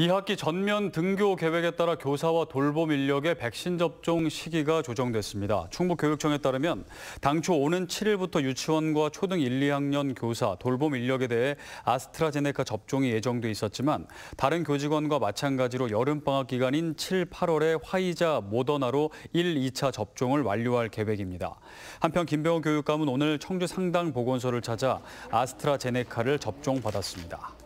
이학기 전면 등교 계획에 따라 교사와 돌봄 인력의 백신 접종 시기가 조정됐습니다. 충북교육청에 따르면 당초 오는 7일부터 유치원과 초등 1, 2학년 교사, 돌봄 인력에 대해 아스트라제네카 접종이 예정돼 있었지만 다른 교직원과 마찬가지로 여름방학 기간인 7, 8월에 화이자, 모더나로 1, 2차 접종을 완료할 계획입니다. 한편 김병호 교육감은 오늘 청주 상당 보건소를 찾아 아스트라제네카를 접종받았습니다.